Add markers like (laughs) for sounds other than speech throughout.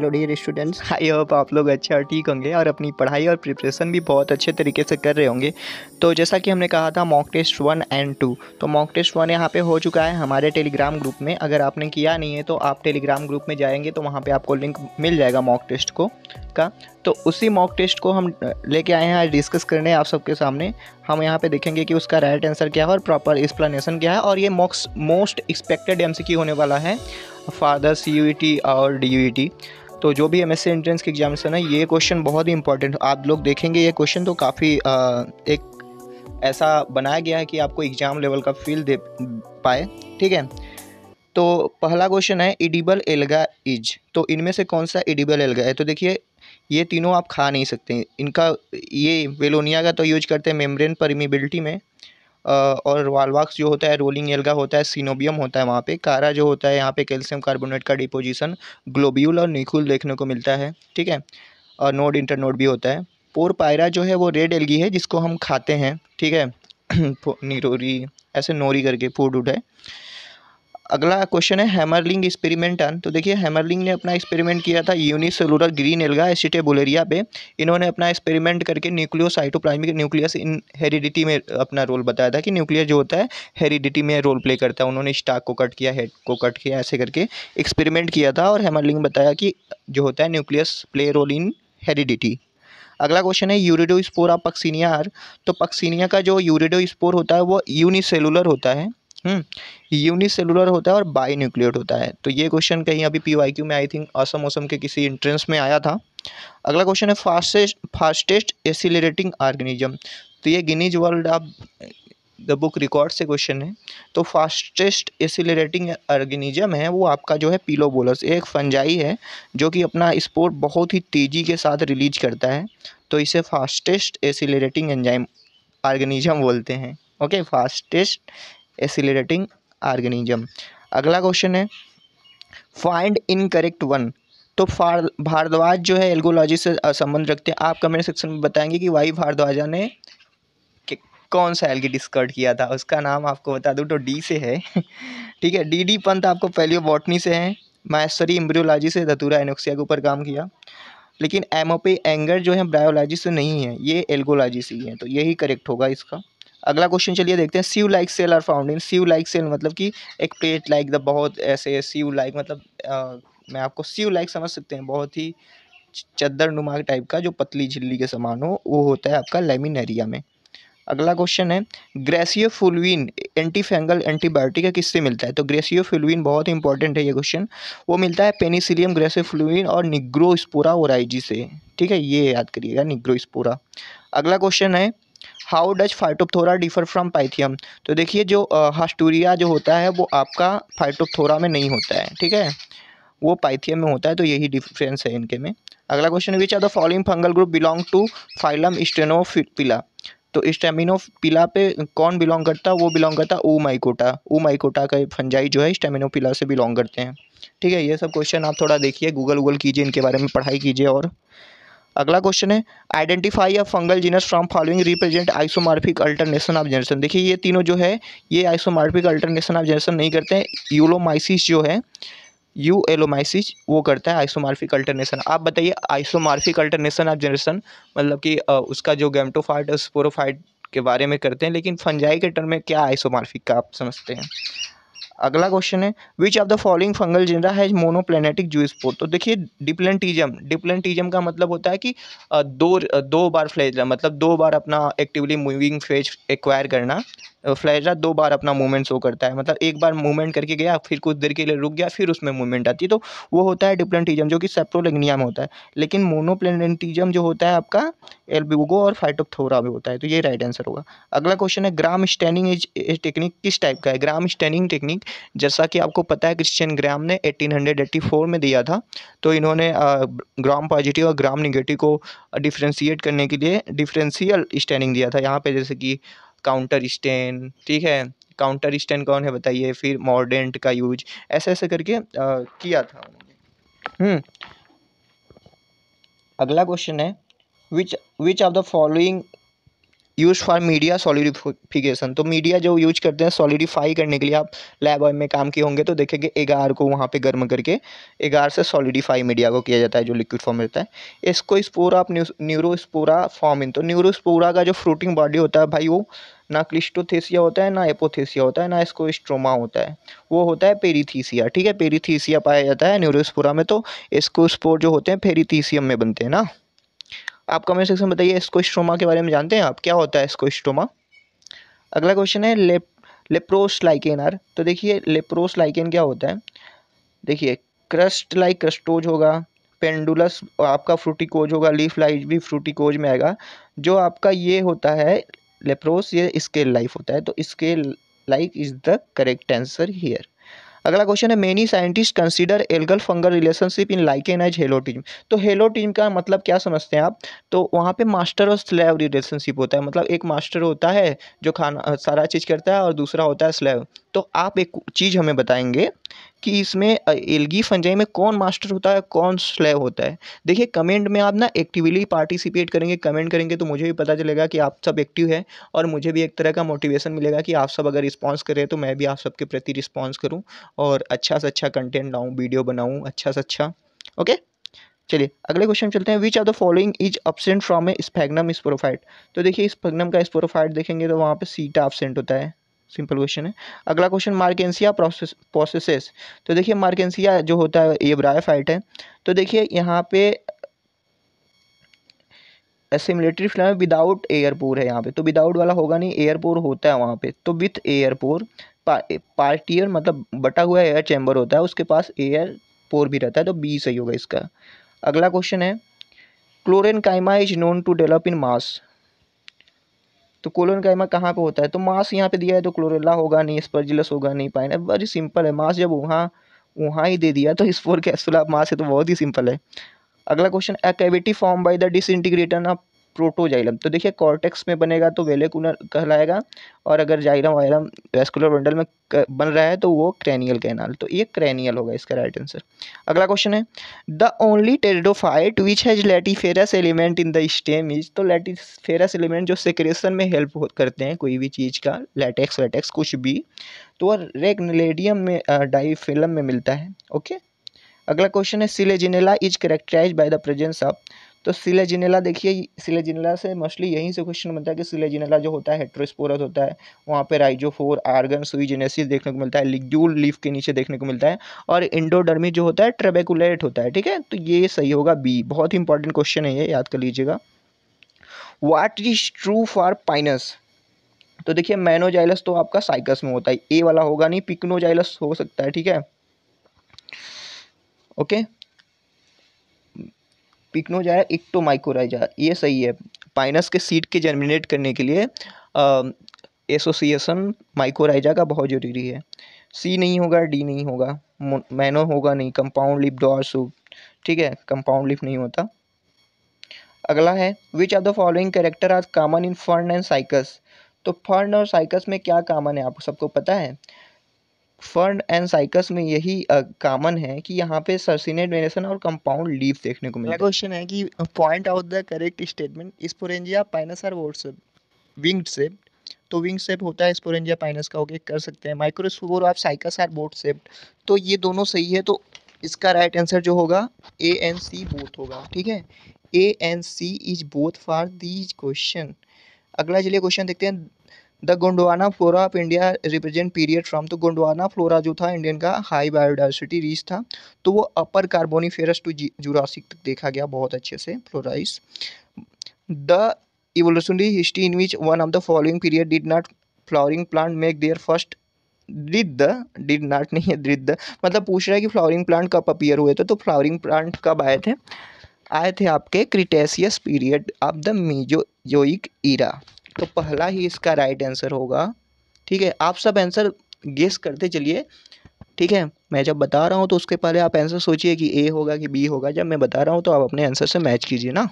Hello dear students I hope आप लोग अच्छे और ठीक होंगे और अपनी पढ़ाई और प्रिपरेशन भी बहुत अच्छे तरीके से कर रहे होंगे तो जैसा कि हमने कहा था mock test one and two तो मॉक टेस्ट वन यहाँ पे हो चुका है हमारे टेलीग्राम ग्रुप में अगर आपने किया नहीं है तो आप टेलीग्राम ग्रुप में जाएंगे तो वहाँ पर आपको लिंक मिल जाएगा मॉक टेस्ट को का तो उसी मॉक टेस्ट को हम लेके आए हैं आज डिस्कस करने आप सबके सामने हम यहाँ पे देखेंगे कि उसका राइट आंसर क्या है और प्रॉपर एक्सप्लेनेशन क्या है और ये मॉक्स मोस्ट एक्सपेक्टेड एम होने वाला है फादर सी e और डी e तो जो भी एम एस एंट्रेंस के एग्जामिनेशन है ये क्वेश्चन बहुत ही इंपॉर्टेंट आप लोग देखेंगे ये क्वेश्चन तो काफ़ी एक ऐसा बनाया गया है कि आपको एग्ज़ाम लेवल का फील दे पाए ठीक है तो पहला क्वेश्चन है इडिबल एल्गा इज तो इनमें से कौन सा इडिबल एल्गा है तो देखिए ये तीनों आप खा नहीं सकते इनका ये बेलोनिया का तो यूज करते हैं मेम्ब्रेन परमिबिलिटी में और वालवाक्स जो होता है रोलिंग एल्गा होता है सिनोबियम होता है वहाँ पे कारा जो होता है यहाँ पे कैल्शियम कार्बोनेट का डिपोजिशन ग्लोब्यूल और निकुल देखने को मिलता है ठीक है और नोड इंटरनोड भी होता है पोर पायरा जो है वो रेड एलगी है जिसको हम खाते हैं ठीक है (clears throat) निरोरी ऐसे नोरी करके फूड उड है अगला क्वेश्चन है हैमरलिंग एक्सपेरिमेंट ऑन तो देखिए हैमरलिंग ने अपना एक्सपेरिमेंट किया था यूनिसेलुलर ग्रीन एल्गा एसिटेबुलेरिया पे इन्होंने अपना एक्सपेरिमेंट करके nucleocytoplasmic nucleus in heredity में अपना रोल बताया था कि न्यूक्लियर जो होता है हेरिडिटी में रोल प्ले करता है उन्होंने स्टाक को कट किया हेड को कट किया ऐसे करके एक्सपेरिमेंट किया था और हैमरलिंग बताया कि जो होता है nucleus play role in heredity अगला क्वेश्चन है uredospore of Puccinia are तो पक्सीनिया का जो यूरिडो स्पोर होता है वो यूनिसेलुलर होता है यूनिसेलुलर हम्म, होता है और बाई न्यूक्लियट होता है तो ये क्वेश्चन कहीं अभी पी वाई क्यू में आई थिंक असम ओसम के किसी इंट्रेंस में आया था अगला क्वेश्चन है फास्टेस्ट फास्टेस्ट एसिलेटिंग ऑर्गेनिज्म तो ये Guinness world of the book record से क्वेश्चन है तो फास्टेस्ट एसिलेटिंग ऑर्गेनिज्म है वो आपका जो है पीलो बोलस एक फंजाई है जो कि अपना स्पोर्ट बहुत ही तेज़ी के साथ रिलीज करता है तो इसे फास्टेस्ट एसिलेटिंग एंजाइम ऑर्गेनिज्म बोलते हैं ओके फास्टेस्ट एसिलेटिंग ऑर्गेनिज्म अगला क्वेश्चन है फाइंड इन करेक्ट वन तो भारद्वाज जो है एल्गोलॉजी से संबंध रखते हैं आप कमेंट सेक्शन में बताएंगे कि वाई भारद्वाजा ने कौन सा एल्गी डिस्कर्ड किया था उसका नाम आपको बता दूं तो डी से है (laughs) ठीक है डी डी पंत आपको पेलियो बॉटनी से हैं माहेश्वरी इम्ब्रियोलॉजी से धतूरा एनोक्सिया के ऊपर काम किया लेकिन एमओपी एंगर जो है ब्रायोलॉजी से नहीं है ये एल्गोलॉजी से ही है तो यही करेक्ट होगा इसका अगला क्वेश्चन चलिए देखते हैं sieve like cell are found in sieve like cell मतलब कि एक प्लेट लाइक द बहुत ऐसे सीव लाइक मतलब आ, मैं आपको सीव लाइक समझ सकते हैं बहुत ही चद्दर नुमा टाइप का जो पतली झिल्ली के समान हो वो होता है आपका लेमिनेरिया में अगला क्वेश्चन है ग्रेसियोफुलविन एंटीफेंगल एंटीबायोटिक किससे मिलता है तो ग्रेसियो फुलवीन बहुत इंपॉर्टेंट है ये क्वेश्चन वो मिलता है पेनिसिलियम फुलवीन और निग्रोस्पोरा ओराइजी से ठीक है ये याद करिएगा निग्रोस्पोरा अगला क्वेश्चन है how does Phytophthora differ from Pythium तो देखिए जो हास्टूरिया जो होता है वो आपका फाइटोपथोरा में नहीं होता है ठीक है वो पाइथियम में होता है तो यही डिफरेंस है इनके में अगला question which are the following fungal group belong to phylum स्टेनोफिला तो स्टेमिनो पिला पे कौन बिलोंग करता है वो बिलोंग करता ऊ माइकोटा ऊ माइकोटा का फंजाई जो है स्टेमिनो पिला से बिलोंग करते हैं ठीक है ये सब क्वेश्चन आप थोड़ा देखिए गूगल वूगल कीजिए इनके बारे में पढ़ाई कीजिए और अगला क्वेश्चन है identify a fungal genus from following represent isomorphic alternation of generation देखिए ये तीनों जो है ये आइसोमार्फिक अल्टरनेशन ऑफ जनरेशन नहीं करते हैं यूलोमाइसिस जो है यू एलोमाइसिस वो करता है आइसोमार्फिक अल्टरनेशन आप बताइए आइसोमार्फिक अल्टरनेशन ऑफ जनरेशन मतलब कि उसका जो गैमटोफाइट और स्पोरोफाइट के बारे में करते हैं लेकिन फंजाई के टर्म में क्या आइसोमार्फिक का आप समझते हैं अगला क्वेश्चन है which of the following fungal genera है मोनोप्लेनेटिक जूस पोर तो देखिए डिप्लेंटिजम डिप्लेंटिजम का मतलब होता है कि दो दो बार फ्लेजला मतलब दो बार अपना एक्टिवली मूविंग फेज एक्वायर करना फ्लैजरा दो बार अपना मूवमेंट शो करता है मतलब एक बार मूवमेंट करके गया फिर कुछ देर के लिए रुक गया फिर उसमें मूवमेंट आती है तो वो होता है डिप्लेंटिजम जो कि सेप्टोलेग्निया में होता है लेकिन मोनोप्लेनेटिजम जो होता है आपका एल्बिगो और फाइटोथोरा में होता है तो ये राइट आंसर होगा अगला क्वेश्चन है ग्राम स्टैनिंग टेक्निक किस टाइप का है ग्राम स्टैनिंग टेक्निक जैसा कि आपको पता है क्रिश्चियन ग्राम ने एटीन में दिया था तो इन्होंने ग्राम पॉजिटिव और ग्राम निगेटिव को डिफ्रेंशिएट करने के लिए डिफ्रेंशियल स्टैनिंग दिया था यहाँ पे जैसे कि काउंटर स्टैंड ठीक है काउंटर स्टैंड कौन है बताइए फिर मॉडेंट का यूज ऐसे ऐसे करके आ, किया था उन्होंने हम्म। अगला क्वेश्चन है which which of the following use for media solidification तो मीडिया जो यूज करते हैं सॉलिडिफाई करने के लिए आप लैब में काम किए होंगे तो देखेंगे एगार को वहाँ पे गर्म करके एगार से सॉलिडिफाई मीडिया को किया जाता है जो लिक्विड फॉर्म रहता है इसको स्पोरा आप न्यूरोस्पोरा फॉर्म इन तो न्यूरोस्पोरा का जो फ्रूटिंग बॉडी होता है भाई वो ना क्लिस्टोथेसिया होता है ना एपोथेसिया होता है ना इसको स्ट्रोमा होता है वो होता है पेरीथीसिया ठीक है पेरीथीसिया पाया जाता है न्यूरोस्पोरा में तो इसको स्पोर जो होते हैं पेरीथीसियम में बनते हैं ना आप कमेंट सेक्शन में बताइए स्कोस्ट्रोमा के बारे में जानते हैं आप क्या होता है स्कोस्ट्रोमा अगला क्वेश्चन है लेप लेप्रोस लाइकेन आर तो देखिए लेप्रोस लाइकेन क्या होता है देखिए क्रस्ट लाइक क्रस्टोज होगा पेंडुलस आपका फ्रूटिकोज होगा लीफ लाइज भी फ्रूटिकोज में आएगा जो आपका ये होता है लेप्रोस ये स्केल लाइफ होता है तो scale like is the correct answer here अगला क्वेश्चन है many scientist consider algal fungal relationship in lichen as helotism तो हेलोटिज्म का मतलब क्या समझते हैं आप तो वहाँ पे मास्टर और स्लेव रिलेशनशिप होता है मतलब एक मास्टर होता है जो खाना सारा चीज़ करता है और दूसरा होता है स्लेव तो आप एक चीज़ हमें बताएंगे कि इसमें एलगी फंजाई में कौन मास्टर होता है कौन स्लेव होता है देखिए कमेंट में आप ना एक्टिवली पार्टिसिपेट करेंगे कमेंट करेंगे तो मुझे भी पता चलेगा कि आप सब एक्टिव है और मुझे भी एक तरह का मोटिवेशन मिलेगा कि आप सब अगर रिस्पॉन्स करें तो मैं भी आप सबके प्रति रिस्पॉन्स करूँ और अच्छा से अच्छा कंटेंट लाऊँ वीडियो बनाऊँ अच्छा से अच्छा ओके चलिए अगले क्वेश्चन चलते हैं which are the following is absent from a sphagnum sporophyte तो देखिए स्पैग्नम का स्पोरोफाइट देखेंगे तो वहाँ पे सीटा अपसेंट होता है सिंपल क्वेश्चन है अगला क्वेश्चन मार्केंसिया प्रोसेस प्रोसेसेस तो देखिए मार्केंसिया जो होता है ये ब्रायोफाइट है तो देखिए यहाँ पे एसिमिलेटरी फ्लैम विदाउट एयरपोर है यहाँ पे तो विदाउट वाला होगा नहीं एयरपोर होता है वहाँ पे तो विथ एयरपोर पार्टियर मतलब बटा हुआ एयर चैम्बर होता है उसके पास एयर पोर भी रहता है तो बी सही होगा इसका अगला क्वेश्चन है chlorenchyma is known to develop in mass तो कोलोन का एमा कहाँ पर होता है तो मास यहाँ पर दिया है तो क्लोरेला होगा नहीं स्पर्जिलस होगा नहीं पाइन बड़ी सिंपल है मास जब वहाँ वहाँ ही दे दिया तो स्पोर फोर ऑफ मास है तो बहुत ही सिंपल है अगला question a cavity form by the disintegration of protoxylem तो देखिए कॉर्टेक्स में बनेगा तो वेलेकुलर कहलाएगा और अगर जाइलम वाइलम वेस्कुलर बंडल में बन रहा है तो वो क्रैनियल कैनाल तो ये क्रैनियल होगा इसका राइट आंसर अगला क्वेश्चन है the only pteridophyte which has laticiferous element in the stem is तो लेटीफेरस एलिमेंट जो सेक्रेशन में हेल्प करते हैं कोई भी चीज़ का लेटेक्स वेटेक्स कुछ भी तो वह रेगनेलेडियम में डाईफिलम में मिलता है ओके अगला क्वेश्चन है Selaginella is characterized by the presence of तो सिलेजिनेला देखिए सिलेजिनेला से मोस्टली यहीं से क्वेश्चन बनता है कि सिलेजिनेला जो होता है हेट्रोस्पोरस होता है वहाँ पे राइजोफोर आर्गन सुईजेनेसिस देखने को मिलता है लिग्यूल लीफ के नीचे देखने को मिलता है और इंडोडर्मी जो होता है ट्रेबेकुलेट होता है ठीक है तो ये सही होगा बी बहुत इंपॉर्टेंट क्वेश्चन है ये याद कर लीजिएगा what is true for Pinus तो देखिए मैनोजाइलस तो आपका साइकस में होता है ए वाला होगा नहीं पिकनोजाइलस हो सकता है ठीक है ओके okay? पिकनोजाया इक्टोमाइकोराइजा ये सही है पाइनस के सीड के जर्मिनेट करने के लिए एसोसिएशन माइकोराइजा का बहुत ज़रूरी है सी नहीं होगा डी नहीं होगा मैनो होगा नहीं कंपाउंड लिप डॉर सूप ठीक है कंपाउंड लिप नहीं होता अगला है which are the following character as common in fern and Cycas तो फर्न और साइकस में क्या कामन है आपको सबको पता है फर्न एंड साइकस में यही कॉमन है कि यहाँ पे सर्सिनेट वेनेसन और कंपाउंड लीव देखने को मिलता है क्वेश्चन है कि point out the correct statement sporangia Pinus are boat wing shape तो विंग सेप होता है स्पोरेंजिया पाइनस का ओके कर सकते हैं microspore of Cycas are boat shaped तो ये दोनों सही है तो इसका राइट right आंसर जो होगा ए एन सी बोथ होगा ठीक है A and C is both for these question अगला चलिए क्वेश्चन देखते हैं the Gondwana flora of India represent period from तो गोंडवाना फ्लोरा जो था इंडियन का हाई बायोडाइवर्सिटी रीच था तो वो अपर कार्बोनीफेरस टू जुरासिक तक देखा गया बहुत अच्छे से flora is the evolutionary history in which one of the following period did not flowering plant make their first did the did not (laughs) नहीं है did मतलब पूछ रहा है कि फ्लावरिंग प्लांट कब अपियर हुए थे तो फ्लावरिंग प्लांट कब आए थे आए थे आपके Cretaceous period of the Mesozoic era तो पहला ही इसका राइट आंसर होगा ठीक है आप सब आंसर गेस करते चलिए ठीक है मैं जब बता रहा हूँ तो उसके पहले आप आंसर सोचिए कि ए होगा कि बी होगा जब मैं बता रहा हूँ तो आप अपने आंसर से मैच कीजिए ना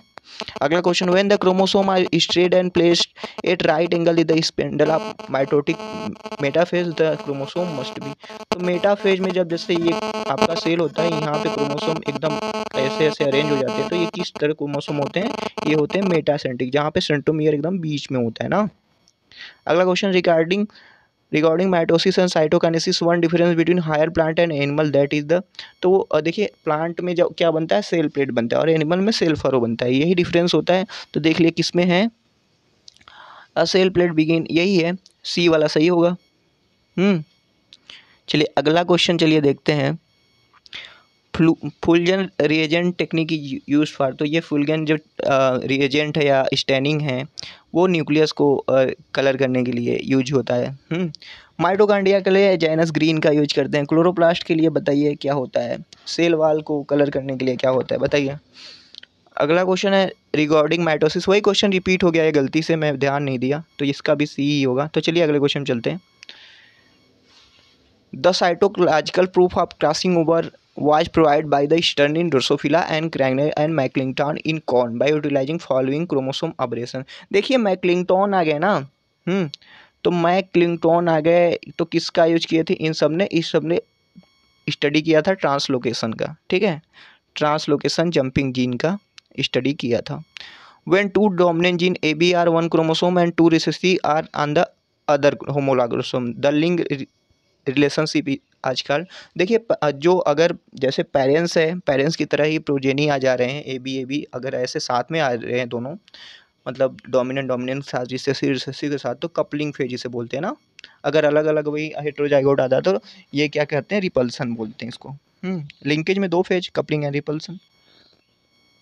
अगला question when the chromosome are straight and placed at right angle with the spindle of mitotic metaphase the chromosome must be तो मेटाफेज में जब जैसे ये आपका सेल होता है यहाँ पे क्रोमोसोम एकदम ऐसे ऐसे अरेंज हो जाते हैं तो ये किस तरह क्रोमोसोम होते हैं ये होते हैं मेटासेंटिक जहाँ पे सेंटोमियर एकदम बीच में होता है ना अगला question regarding regarding mitosis and cytokinesis one difference between higher plant and animal that is the तो देखिए प्लांट में जब क्या बनता है सेल प्लेट बनता है और एनिमल में सेल फरो बनता है यही डिफरेंस होता है तो देख लिए किस में है अ सेल प्लेट बिगिन यही है सी वाला सही होगा हम्म। चलिए अगला क्वेश्चन चलिए देखते हैं flu Feulgen reagent technique use for तो ये फुलजन जो रिएजेंट है या स्टैनिंग है वो न्यूक्लियस को कलर करने के लिए यूज होता है माइटोकांडिया हम्म। के लिए जैनस ग्रीन का यूज करते हैं क्लोरोप्लास्ट के लिए बताइए क्या होता है सेल वाल को कलर करने के लिए क्या होता है बताइए अगला क्वेश्चन है रिगार्डिंग माइटोसिस वही क्वेश्चन रिपीट हो गया है गलती से मैं ध्यान नहीं दिया तो इसका भी सी ही होगा तो चलिए अगले क्वेश्चन चलते हैं the cytological proof of crossing over was provide by the Stern in Drosophila and Creighton and McClintock in corn by utilizing following chromosome operation देखिए मैकलिंगटॉन आ गए ना हम्म, तो मैकलिंगटॉन आ गए तो किसका यूज किए थे इन सब ने इस सब ने स्टडी किया था ट्रांसलोकेशन का ठीक है ट्रांसलोकेशन जंपिंग जीन का स्टडी किया था when two dominant gene A B are one chromosome and two recessive are on the other homologous chromosome the link relationship आजकल देखिए जो अगर जैसे पेरेंट्स हैं पेरेंट्स की तरह ही प्रोजेनी आ जा रहे हैं ए बी ए बी अगर ऐसे साथ में आ रहे हैं दोनों मतलब डोमिनेंट डोमिनेंट साथ जिससे रिसेसिव के साथ तो कपलिंग फेज जिसे बोलते हैं ना अगर अलग अलग वही हेट्रोजाइगोट आता है तो ये क्या कहते हैं रिपल्सन बोलते हैं इसको लिंकेज हम्म, में दो फेज कपलिंग एंड रिपल्सन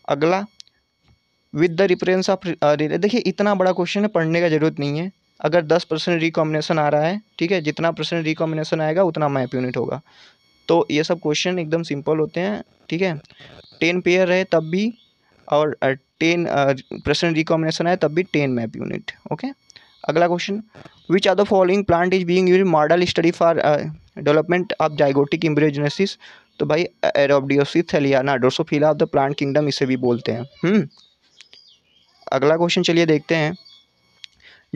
अगला विद द रिफरेंस ऑफ देखिए इतना बड़ा क्वेश्चन है पढ़ने का जरूरत नहीं है अगर दस परसेंट रिकॉम्बिनेशन आ रहा है ठीक है जितना परसेंट रिकॉम्बिनेशन आएगा उतना मैप यूनिट होगा तो ये सब क्वेश्चन एकदम सिंपल होते हैं ठीक है टेन पेयर रहे तब भी और टेन परसेंट रिकॉम्बिनेशन आए तब भी टेन मैप यूनिट ओके अगला question which are the following plant is being use model study for development of zygotic embryogenesis तो भाई Arabidopsis thaliana Drosophila of the plant kingdom इसे भी बोलते हैं हम्म? अगला क्वेश्चन चलिए देखते हैं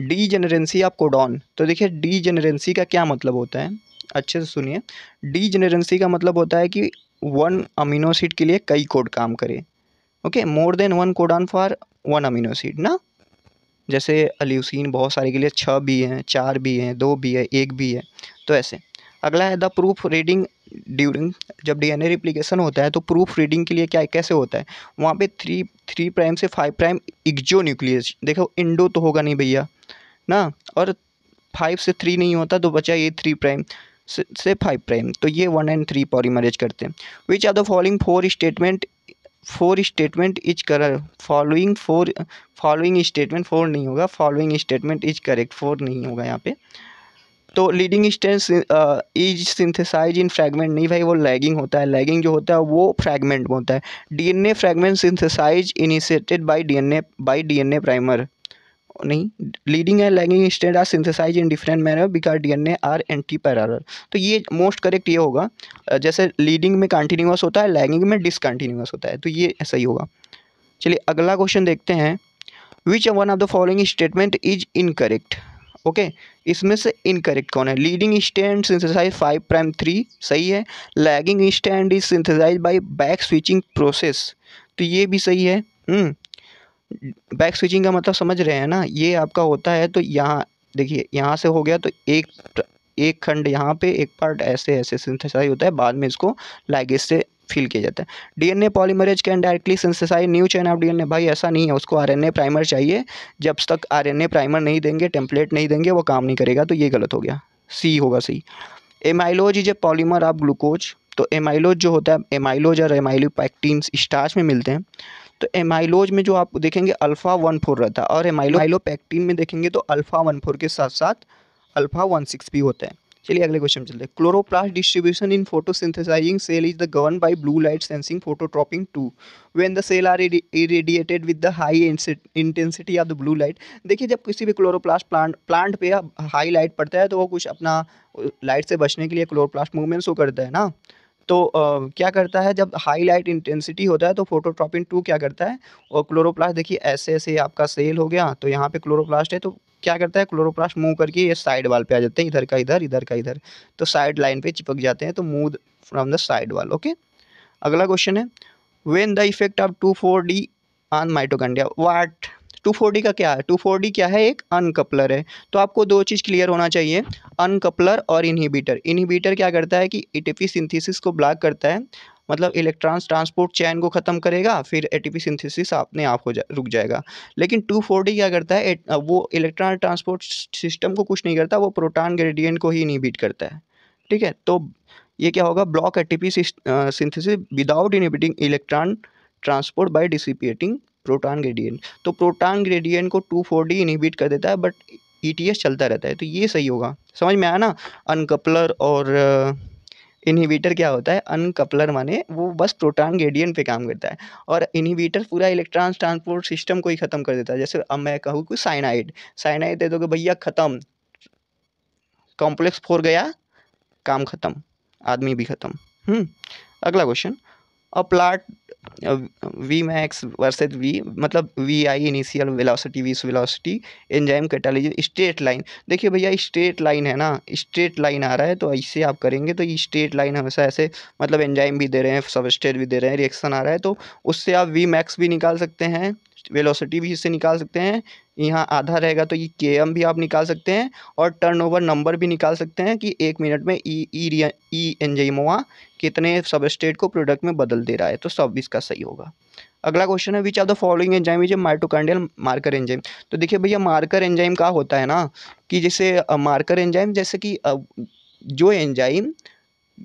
डी जेनरेंसी ऑफ कोडॉन तो देखिए डी जेनरेंसी का क्या मतलब होता है अच्छे से सुनिए डी जेनरेंसी का मतलब होता है कि वन अमीनोसिड के लिए कई कोड काम करे okay more than one codon for one amino acid ना जैसे अल्यूसिन बहुत सारे के लिए छः भी हैं चार भी हैं दो भी है एक भी है तो ऐसे अगला है द प्रूफ रीडिंग ड्यूरिंग जब डीएनए रिप्लिकेशन होता है तो प्रूफ रीडिंग के लिए क्या कैसे होता है वहाँ पे थ्री थ्री प्राइम से फाइव प्राइम इग्जो न्यूक्लियस देखो इंडो तो होगा नहीं भैया ना और फाइव से थ्री नहीं होता तो बचा ये थ्री प्राइम से फाइव प्राइम तो ये वन एंड थ्री पॉलीमरेज करते हैं which are the following four statement four statement is कर following four following statement four नहीं होगा following statement is correct four नहीं होगा यहाँ पे तो leading strands is synthesize in fragment नहीं भाई वो लैगिंग होता है लैगिंग जो होता है वो फ्रैगमेंट में होता है DNA fragment synthesize initiated by DNA by DNA primer नहीं लीडिंग एंड लैगिंग स्टेट are synthesize in different manner because D N A are antiparallel तो ये मोस्ट करेक्ट ये होगा जैसे लीडिंग में कंटिन्यूस होता है लैगिंग में डिसकंटिन्यूस होता है तो ये सही होगा चलिए अगला क्वेश्चन देखते हैं which one of the following statement is incorrect okay इसमें से इनकरेक्ट कौन है leading strand synthesize five prime three सही है lagging strand is synthesize by back switching process तो ये भी सही है हम्म, बैक स्विचिंग का मतलब समझ रहे हैं ना ये आपका होता है तो यहाँ देखिए यहाँ से हो गया तो एक एक खंड यहाँ पे एक पार्ट ऐसे ऐसे सिंथेसाइज होता है बाद में इसको लाइगेज से फील किया जाता है DNA polymerase can directly synthesize new chain of DNA भाई ऐसा नहीं है उसको आरएनए प्राइमर चाहिए जब तक आरएनए प्राइमर नहीं देंगे टेम्पलेट नहीं देंगे वो काम नहीं करेगा तो ये गलत हो गया सी होगा सही amylose is a polymer of glucose तो एमाइलोज जो होता है एमाइलोज और एमाइलोपैक्टीन स्टार्च में मिलते हैं तो एमाइलोज में जो आप देखेंगे अल्फ़ा वन फोर रहता है और एमाइलो एमाइलोपैक्टिन में देखेंगे तो अल्फ़ा वन फोर के साथ साथ अल्फ़ा वन सिक्स भी होता है चलिए अगले क्वेश्चन चलते हैं chloroplast distribution in photosynthesizing cell is the govern by blue light sensing phototropin two when the cell are irradiated with the high intensity of the blue light देखिए जब किसी भी क्लोरोप्लास्ट प्लांट प्लांट पे high light पड़ता है तो वो कुछ अपना लाइट से बचने के लिए क्लोरोप्लास्ट मूवमेंट्स वो करता है ना तो आ, क्या करता है जब हाई लाइट इंटेंसिटी होता है तो फोटोट्रॉपिन टू क्या करता है और क्लोरोप्लास्ट देखिए ऐसे ऐसे आपका सेल हो गया तो यहाँ पे क्लोरोप्लास्ट है तो क्या करता है क्लोरोप्लास्ट मूव करके ये साइड वाल पे आ जाते हैं इधर का इधर इधर का इधर तो साइड लाइन पे चिपक जाते हैं तो move from the side wall okay अगला क्वेश्चन है when the effect of two four D on mitochondria what two forty का क्या है टू फोर्टी क्या है एक अनकपलर है तो आपको दो चीज़ क्लियर होना चाहिए अनकपलर और इनहिबिटर इनहिबिटर क्या करता है कि एटीपी सिंथेसिस को ब्लॉक करता है मतलब इलेक्ट्रॉन्स ट्रांसपोर्ट चैन को ख़त्म करेगा फिर एटीपी सिंथेसिस अपने आप हो जा रुक जाएगा लेकिन टू फोर्टी क्या करता है वो इलेक्ट्रॉन ट्रांसपोर्ट सिस्टम को कुछ नहीं करता वो प्रोटॉन ग्रेडियंट को ही इनहिबिट करता है ठीक है तो ये क्या होगा block ATP synthesis without inhibiting electron transport by dissipating proton gradient तो प्रोटॉन ग्रेडियंट को टू फोर डी इनिबिट कर देता है बट ई टी एस चलता रहता है तो ये सही होगा समझ में आया ना अनकपलर और इनहिबिटर क्या होता है अनकपलर माने वो बस प्रोटॉन ग्रेडियंट पे काम करता है और इनहिबिटर पूरा इलेक्ट्रॉन ट्रांसपोर्ट सिस्टम को ही ख़त्म कर देता है जैसे अब मैं कहूँ कि साइनाइड साइनाइड दे दो भैया ख़त्म कॉम्प्लेक्स फोर गया काम ख़त्म आदमी भी ख़त्म हम्म, अगला question a plot V max versus V मतलब V I initial velocity V velocity enzyme catalyse straight line देखिए भैया स्ट्रेट लाइन है ना स्ट्रेट लाइन आ रहा है तो ऐसे आप करेंगे तो ये स्ट्रेट लाइन हमेशा ऐसे मतलब एंजाइम भी दे रहे हैं सबस्टेट भी दे रहे हैं रिएक्शन आ रहा है तो उससे आप वी मैक्स भी निकाल सकते हैं वेलोसिटी भी इससे निकाल सकते हैं यहाँ आधा रहेगा तो ये के एम भी आप निकाल सकते हैं और टर्नओवर नंबर भी निकाल सकते हैं कि एक मिनट में ई ई ई एंजाइमोआ कितने सब स्टेट को प्रोडक्ट में बदल दे रहा है तो सब इसका सही होगा अगला क्वेश्चन है which of the following enzyme is a mitochondrial marker enzyme तो देखिए भैया मार्कर एंजाइम का होता है ना कि जैसे मार्कर एंजाइम जैसे कि जो एंजाइम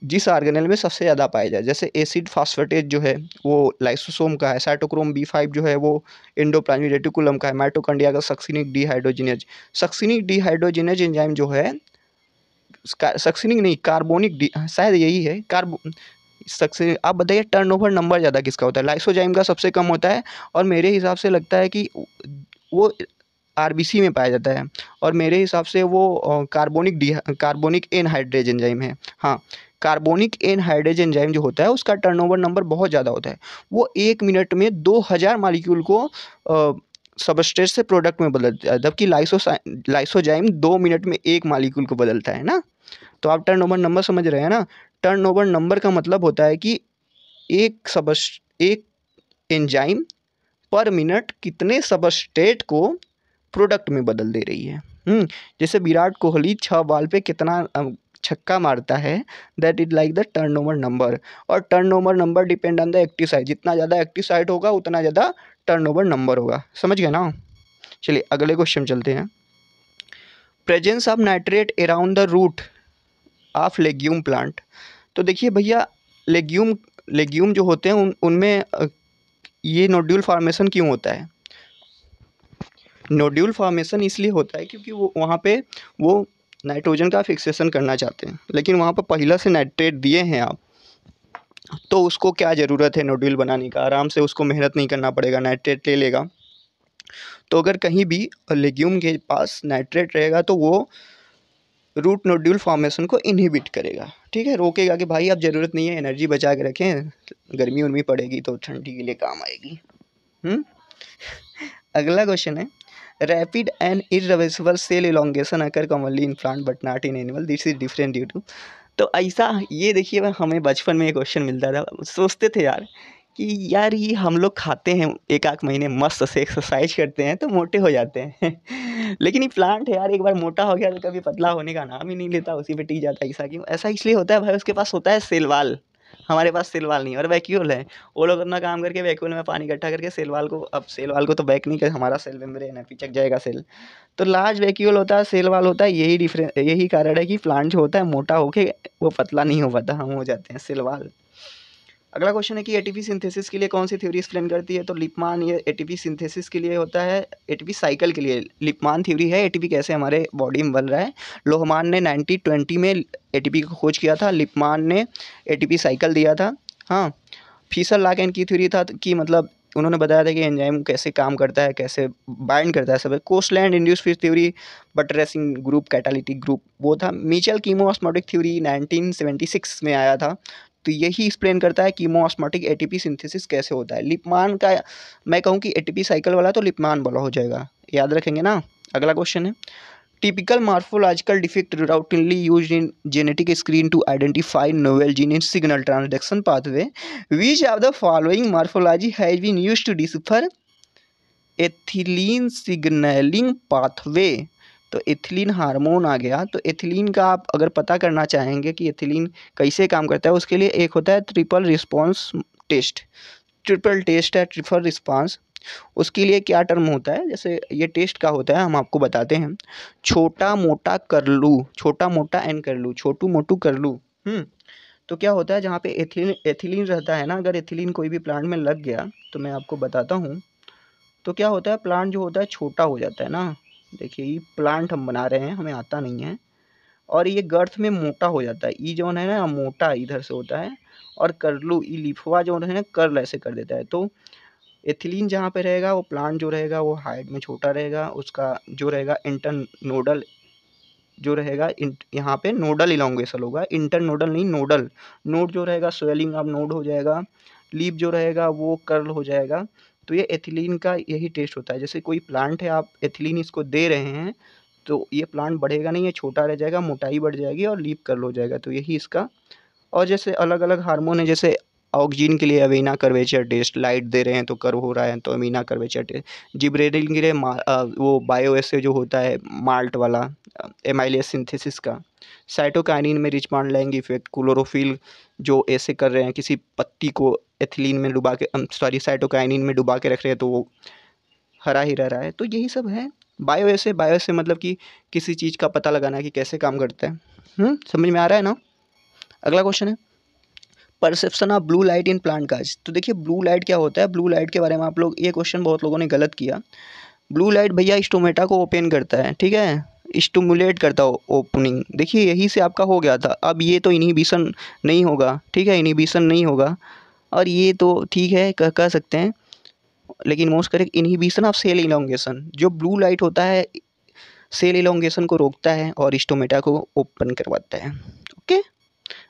जिस आर्गेनल में सबसे ज़्यादा पाया जाए जैसे एसिड फास्फेटेज जो है वो लाइसोसोम का है साइटोक्रोम बी फाइव जो है वो इंडोप्लाज्मिक रेटिकुलम का है माइटोकंडिया का succinic dehydrogenase succinic dehydrogenase enzyme जो है सक्सिनिक नहीं कार्बोनिक शायद यही है कार्बो सक्सेस आप बताइए टर्नओवर नंबर ज़्यादा किसका होता है लाइसोजाइम का सबसे कम होता है और मेरे हिसाब से लगता है कि वो आरबीसी में पाया जाता है और मेरे हिसाब से वो carbonic de carbonic anhydrase enzyme है हाँ कार्बोनिक एनहाइड्रेज एंजाइम जो होता है उसका टर्नओवर नंबर बहुत ज़्यादा होता है वो एक मिनट में दो हज़ार मालिक्यूल को सबस्टेट से प्रोडक्ट में बदल जाता है जबकि लाइसो लाइसोजाइम दो मिनट में एक मालिक्यूल को बदलता है ना तो आप टर्न ओवर नंबर समझ रहे हैं ना टर्न ओवर नंबर का मतलब होता है कि एक सबस एक एंजाइम पर मिनट कितने सबस्टेट को प्रोडक्ट में बदल दे रही है हम्म, जैसे विराट कोहली छः बॉल पे कितना छक्का मारता है that is like the turnover number और turnover number depend on the active side जितना ज़्यादा एक्टिव साइड होगा उतना ज़्यादा टर्न ओवर नंबर होगा समझ गए ना चलिए अगले क्वेश्चन चलते हैं presence of nitrate around the root of legume plant तो देखिए भैया लेग्यूम लेग्यूम जो होते हैं उन उनमें ये नोड्यूल फॉर्मेशन क्यों होता है नोड्यूल फॉर्मेशन इसलिए होता है क्योंकि वो वहाँ पे वो नाइट्रोजन का फिक्सेशन करना चाहते हैं लेकिन वहाँ पर पहला से नाइट्रेट दिए हैं आप तो उसको क्या ज़रूरत है नोड्यूल बनाने का आराम से उसको मेहनत नहीं करना पड़ेगा नाइट्रेट ले लेगा तो अगर कहीं भी लेग्यूम के पास नाइट्रेट रहेगा तो वो रूट नोड्यूल फॉर्मेशन को इनहिबिट करेगा ठीक है रोकेगा कि भाई अब ज़रूरत नहीं है एनर्जी बचा के रखें गर्मी उर्मी पड़ेगी तो ठंडी के लिए काम आएगी हुँ? हम्म? (laughs) अगला क्वेश्चन है rapid and irreversible cell elongation occur commonly in plant but not in animal this is different due to तो ऐसा ये देखिए हमें बचपन में ये क्वेश्चन मिलता था सोचते थे यार कि यार ये हम लोग खाते हैं एक आध महीने मस्त से एक्सरसाइज करते हैं तो मोटे हो जाते हैं (laughs) लेकिन ये प्लांट है यार एक बार मोटा हो गया तो कभी पतला होने का नाम ही नहीं लेता उसी पे टिक जाता ऐसा क्यों ऐसा इसलिए होता है भाई उसके पास होता है सेलवाल हमारे पास सिलवाल नहीं है और वैक्यूल है वो लोग अपना काम करके वैक्यूल में पानी इकट्ठा करके सेलवाल को अब सेलवाल को तो बैक नहीं कर हमारा सेल मेम्ब्रेन है पिचक जाएगा सेल तो लार्ज वैक्यूल होता है सेलवाल होता है यही डिफरेंस यही कारण है कि प्लांट जो होता है मोटा होके वो पतला नहीं हो पाता हम हो जाते हैं सेलवाल अगला क्वेश्चन है कि एटीपी सिंथेसिस के लिए कौन सी थ्योरी एक्सप्लेन करती है तो लिपमान ये एटीपी सिंथेसिस के लिए होता है एटीपी साइकिल के लिए लिपमान थ्योरी है एटीपी कैसे हमारे बॉडी में बन रहा है लोहमान ने नाइनटीन ट्वेंटी में एटीपी को खोज किया था लिपमान ने एटीपी साइकिल दिया था हाँ फीसर लाक की थ्योरी था कि मतलब उन्होंने बताया था कि एंजाइम कैसे काम करता है कैसे बाइंड करता है सब Koshland induced fit theory buttressing group catalytic group वो था मीचल कीमो ऑस्मोटिक थ्योरी 1976 में आया था तो यही एक्सप्लेन करता है कि मोस्मोटिक एटीपी सिंथेसिस कैसे होता है लिपमान का मैं कहूँ कि ए एटीपी साइकिल वाला तो लिपमान वाला हो जाएगा याद रखेंगे ना अगला क्वेश्चन है typical morphological defect routinely use in genetic screen to identify novel gene in signal transduction pathway which are the following morphology has been use to decipher ethylene signalling pathway तो एथिलीन हार्मोन आ गया तो ethylene का आप अगर पता करना चाहेंगे कि एथिलीन कैसे काम करता है उसके लिए एक होता है triple response test triple test है ट्रिपल रिस्पॉन्स उसके लिए क्या टर्म होता है जैसे ये टेस्ट का होता है हम आपको बताते हैं छोटा मोटा कर लूँ छोटा मोटा एंड कर लूँ छोटू मोटू कर लूँ हम्म, तो क्या होता है जहाँ पे एथिलीन एथिलीन रहता है ना अगर एथिलीन कोई भी प्लांट में लग गया तो मैं आपको बताता हूँ तो क्या होता है प्लांट जो होता है छोटा हो जाता है ना देखिए ये प्लांट हम बना रहे हैं हमें आता नहीं है और ये गर्थ में मोटा हो जाता है ई जो है ना मोटा इधर से होता है और करलू ई लिफवा जो है ना कर्ल ऐसे कर देता है तो एथिलीन जहाँ पे रहेगा वो प्लांट जो रहेगा वो हाइट में छोटा रहेगा उसका जो रहेगा इंटर नोडल जो रहेगा यहाँ पे नोडल इलांगेशन होगा इंटर नोडल नहीं नोडल नोड जो रहेगा स्वेलिंग अब नोड हो जाएगा लीप जो रहेगा वो कर्ल हो जाएगा तो ये एथिलीन का यही टेस्ट होता है जैसे कोई प्लांट है आप एथिलीन इसको दे रहे हैं तो ये प्लांट बढ़ेगा नहीं ये छोटा रह जाएगा मोटाई बढ़ जाएगी और लीप कर हो जाएगा तो यही इसका और जैसे अलग अलग हार्मोन है जैसे ऑक्जीन के लिए अवीना करवेचर टेस्ट लाइट दे रहे हैं तो कर्व हो रहा है तो अमीना करवेचर टेस्ट जिब्रेडिन के लिए वो बायो एसे जो होता है माल्ट वाला एमाइलियस सिंथेसिस का साइटोकाइनिन में रिचमांड लैंग इफेक्ट क्लोरोफिल जो ऐसे कर रहे हैं किसी पत्ती को एथिलीन में डुबा के सॉरी साइटोकाइनिन में डुबा के रख रहे हैं तो वो हरा ही रह रहा है तो यही सब है बायो ऐसे बायो ऐसे मतलब कि किसी चीज़ का पता लगाना कि कैसे काम करता है हम्म, समझ में आ रहा है ना अगला क्वेश्चन है perception of blue light in plant cause तो देखिए ब्लू लाइट क्या होता है ब्लू लाइट के बारे में आप लोग ये क्वेश्चन बहुत लोगों ने गलत किया ब्लू लाइट भैया स्टोमेटा को ओपन करता है ठीक है स्टमुलेट करता हो ओपनिंग देखिए यही से आपका हो गया था अब ये तो इनहिबिशन नहीं होगा ठीक है इनहिबिशन नहीं होगा और ये तो ठीक है कह कह सकते हैं लेकिन most correct inhibition of cell elongation जो ब्लू लाइट होता है सेल इलोंगेशन को रोकता है और स्टोमेटा को ओपन करवाता है ओके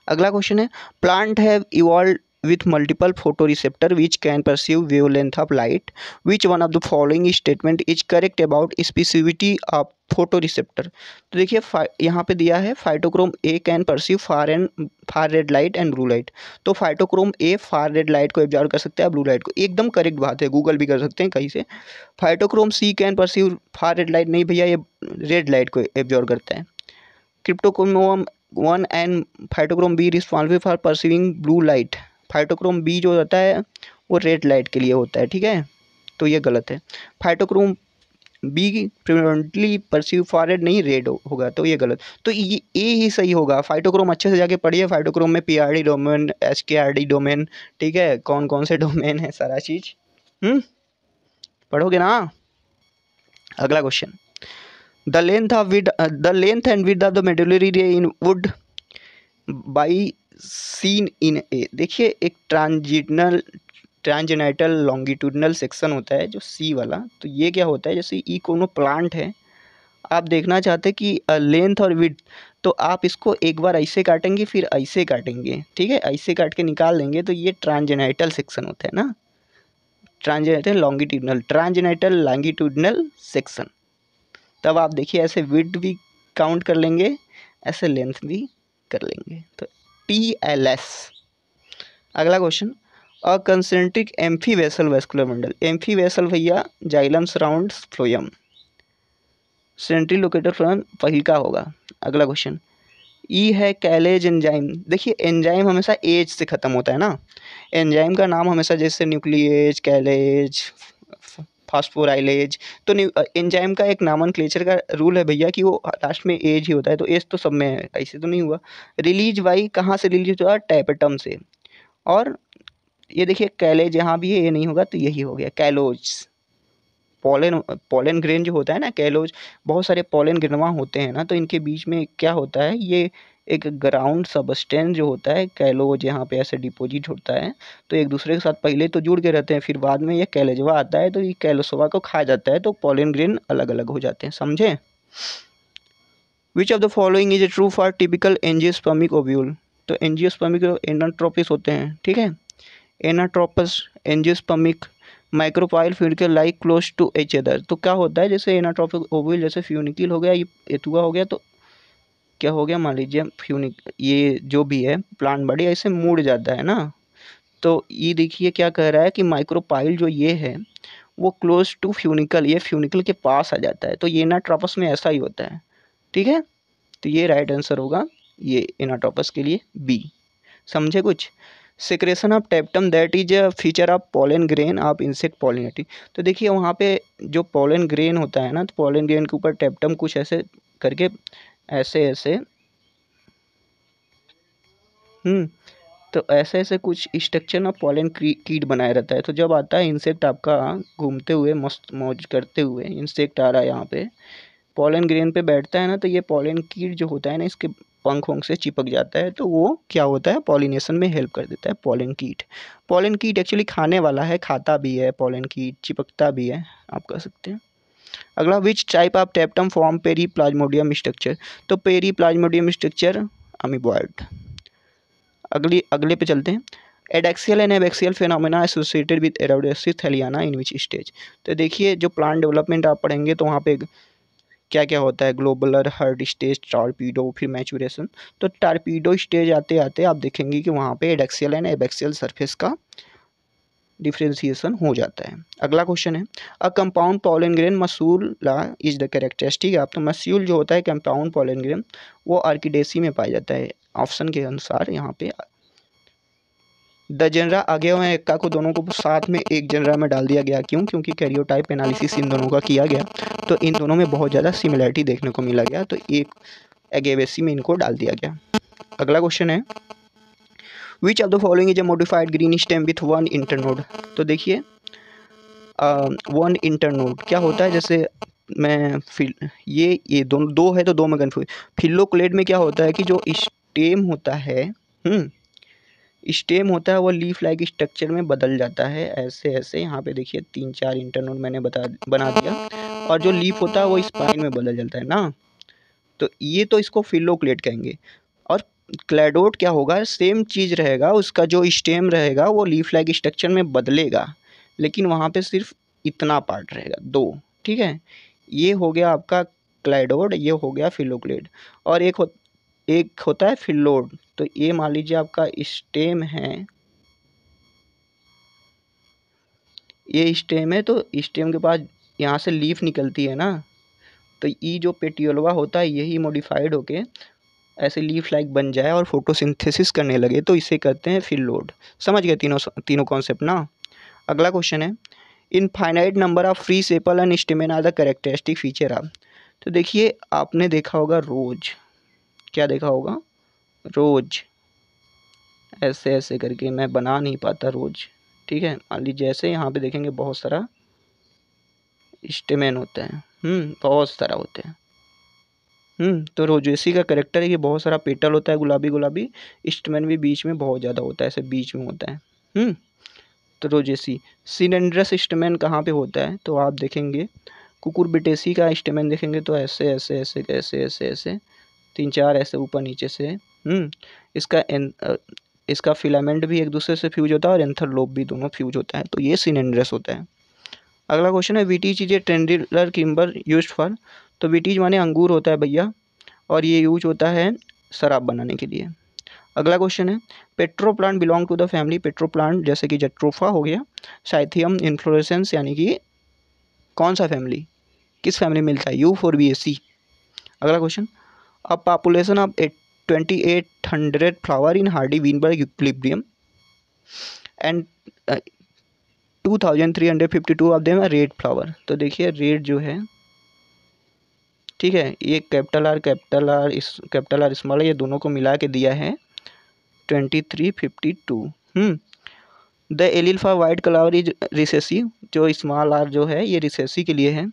अगला क्वेश्चन है plant have evolve with multiple photoreceptor which can perceive wavelength of light which one of the following statement is correct about specificity of photoreceptor तो देखिए यहाँ पे दिया है phytochrome A can perceive far and far red light and blue light तो phytochrome A far red light को absorb कर सकते हैं ब्लू लाइट को एकदम करेक्ट बात है गूगल भी कर सकते हैं कहीं से phytochrome C can perceive far red light नहीं भैया ये रेड लाइट को एब्जॉर्व करता है cryptochrome one and phytochrome B responsible for perceiving blue light phytochrome B जो होता है वो रेड लाइट के लिए होता है ठीक है तो ये गलत है phytochrome B primarily perceive far red नहीं रेड होगा तो ये गलत तो ये ए ही सही होगा फाइटोक्रोम अच्छे से जाके पढ़िए फाइटोक्रोम में P R D domain S K R D domain ठीक है कौन कौन से डोमेन है सारा चीज़ हम्म पढ़ोगे ना अगला question the length of width the length and width of the medullary ray in wood by seen in a देखिए एक ट्रांजिटनल ट्रांजनाइटल लॉन्गिट्यूडनल सेक्शन होता है जो सी वाला तो ये क्या होता है जैसे ई e कोनो प्लांट है आप देखना चाहते कि लेंथ और विथ तो आप इसको एक बार ऐसे काटेंगे फिर ऐसे काटेंगे ठीक है ऐसे काट के निकाल देंगे तो ये ट्रांजनाइटल सेक्शन होता है ना tangential longitudinal tangential longitudinal section तब आप देखिए ऐसे विथ भी काउंट कर लेंगे ऐसे लेंथ भी कर लेंगे तो टी एल एस अगला question a concentric amphivasal vascular bundle amphivasal भैया xylem surround phloem centrally located phloem का होगा अगला क्वेश्चन ई है कैलेज एंजाइम देखिए एंजाइम हमेशा एज से ख़त्म होता है ना एंजाइम का नाम हमेशा जैसे न्यूक्लिएज कैलेज फास्फोराइलेज तो एंजाइम uh, का एक नामन क्लेचर का रूल है भैया कि वो लास्ट में एज ही होता है तो एज तो सब में है ऐसे तो नहीं हुआ रिलीज वाई कहाँ से रिलीज हुआ टैपेटम से और ये देखिए कैलेज यहाँ भी है ये नहीं होगा तो यही हो गया कैलोज पोलन पोलन ग्रेन जो होता है ना कैलोज बहुत सारे पोलन ग्रेनवा होते हैं ना तो इनके बीच में क्या होता है ये एक ग्राउंड सबस्टेंस जो होता है कैलो जहाँ पे ऐसे डिपोजिट होता है तो एक दूसरे के साथ पहले तो जुड़ के रहते हैं फिर बाद में यह कैलेजवा आता है तो ये कैलोसोवा को खा जाता है तो पॉलिन ग्रेन अलग अलग हो जाते हैं समझे which of the following is a true for typical angiospermic ovule तो एनजियोस्पर्मिक एनाट्रोपिस होते हैं ठीक है एनाट्रोपस एनजियोस्पर्मिक माइक्रोपाइल के like close to each other तो क्या होता है जैसे एनाट्रोपिक ओव्यूल जैसे फ्यूनिकल हो गया ये एथुआ हो गया तो क्या हो गया मान लीजिए फ्यूनिक ये जो भी है प्लांट बॉडी ऐसे मुड़ जाता है ना तो ये देखिए क्या कह रहा है कि माइक्रोपाइल जो ये है वो क्लोज टू फ्यूनिकल ये फ्यूनिकल के पास आ जाता है तो ये इनाट्रॉपस में ऐसा ही होता है ठीक है तो ये राइट आंसर होगा ये इनाट्रॉपस के लिए बी समझे कुछ secretion of tapetum that is a feature of pollen grain of insect pollinated तो देखिए वहाँ पे जो पॉलन ग्रेन होता है ना तो पॉलन ग्रेन के ऊपर टेप्टम कुछ ऐसे करके ऐसे ऐसे हम्म, तो ऐसे ऐसे कुछ स्ट्रक्चर ना पॉलन कीट बनाया रहता है तो जब आता है इंसेक्ट आपका घूमते हुए मस्त मौज करते हुए इंसेक्ट आ रहा है यहाँ पे पॉलन ग्रेन पे बैठता है ना तो ये पॉलन कीट जो होता है ना इसके पंख वंख से चिपक जाता है तो वो क्या होता है पॉलिनेशन में हेल्प कर देता है पॉलन कीट पॉलन कीट एक्चुअली खाने वाला है खाता भी है पॉलन कीट चिपकता भी है आप कह सकते हैं अगला which type of tapetum form peri plasmodium structure तो पेरी प्लाज्मोडियम स्ट्रक्चर अमीबॉयड अगली अगले पे चलते हैं adaxial and abaxial phenomena associated with arabidopsis thaliana in which stage तो देखिए जो प्लांट डेवलपमेंट आप पढ़ेंगे तो वहाँ पे क्या क्या होता है ग्लोबलर हर्ड स्टेज टारपीडो फिर मैचुरेशन तो टारपीडो स्टेज आते आते आप देखेंगे कि वहाँ पे एडेक्सियल एंड एबेक्सियल सरफेस का डिफ्रेंसिएशन हो जाता है अगला क्वेश्चन है a compound pollen grain massula is the characteristic तो मसूल जो होता है कंपाउंड पॉलेनग्रेन वो आर्किडेसी में पाया जाता है ऑप्शन के अनुसार यहाँ पे द जनरा आगे हुए एक्का को दोनों को साथ में एक जनरा में डाल दिया गया क्यों क्योंकि कैरियोटाइप एनालिसिस इन दोनों का किया गया तो इन दोनों में बहुत ज़्यादा सिमिलैरिटी देखने को मिला गया तो एक एगेवेसी में इनको डाल दिया गया अगला क्वेश्चन है which are the following is a modified green stem with one internode तो देखिए वन इंटरनोड क्या होता है जैसे मैं फिल ये ये दोनों दो है तो दो में कन्फ्यूज फिलोक्लेड में क्या होता है कि जो स्टेम होता है स्टेम हम्म, होता है वो लीफ लाइक स्ट्रक्चर में बदल जाता है ऐसे ऐसे यहाँ पे देखिए तीन चार इंटरनोड मैंने बता बना दिया और जो लीफ होता है वो स्पाइन में बदल जाता है ना तो ये तो इसको फिलोक्लेट कहेंगे क्लैडोट क्या होगा सेम चीज़ रहेगा उसका जो स्टेम रहेगा वो लीफ लाइक स्ट्रक्चर में बदलेगा लेकिन वहाँ पे सिर्फ इतना पार्ट रहेगा दो ठीक है ये हो गया आपका क्लैडोड ये हो गया फिलोक्लेड और एक हो एक होता है फिलोड तो ये मान लीजिए आपका स्टेम है ये स्टेम है तो स्टेम के पास यहाँ से लीफ निकलती है ना तो ई जो पेटियोलवा होता है यही मॉडिफाइड होके ऐसे लीफ लाइक बन जाए और फोटोसिंथेसिस करने लगे तो इसे कहते हैं फिल लोड समझ गए तीनों तीनों कॉन्सेप्ट ना अगला क्वेश्चन है infinite number of free sepal and stamen are the characteristic feature आप तो देखिए आपने देखा होगा रोज क्या देखा होगा रोज ऐसे ऐसे करके मैं बना नहीं पाता रोज ठीक है मान लीजिए जैसे यहाँ पे देखेंगे बहुत सारा स्टेमेन होता है बहुत सारा होता है हम्म, तो रोजेसी का करेक्टर है ये बहुत सारा पेटल होता है गुलाबी गुलाबी इस्टमैन भी बीच में बहुत ज़्यादा होता है ऐसे बीच में होता है हम्म, तो रोजेसी सिलेंड्रस इस्टमैन कहाँ पे होता है तो आप देखेंगे कुकुरबिटेसी का इस्टमैन देखेंगे तो ऐसे ऐसे ऐसे ऐसे ऐसे ऐसे तीन चार ऐसे ऊपर नीचे से हम्म, इसका एन, इसका फिलामेंट भी एक दूसरे से फ्यूज होता है और एंथर लोब भी दोनों फ्यूज होता है तो ये सिलेंड्रस होता है अगला क्वेश्चन है वीटी चीज़ें ट्रेंडिलर किम्बर यूज फॉर तो विटीज माने अंगूर होता है भैया और ये यूज होता है शराब बनाने के लिए अगला क्वेश्चन है petro plant belong to the family petro plant जैसे कि जट्रोफा हो गया साइथियम इन्फ्लोरेसेंस यानी कि कौन सा फैमिली किस फैमिली में मिलता है euphorbiaceae अगला क्वेश्चन अब population of eight twenty eight hundred flower in Hardy Weinberg equilibrium and two thousand three hundred fifty two of them red flower तो देखिए रेड जो है ठीक है ये capital R capital R is capital R small ये दोनों को मिला के दिया है twenty three fifty two the allele for white flower is recessive जो स्मॉल आर जो है ये रिसेसिव के लिए है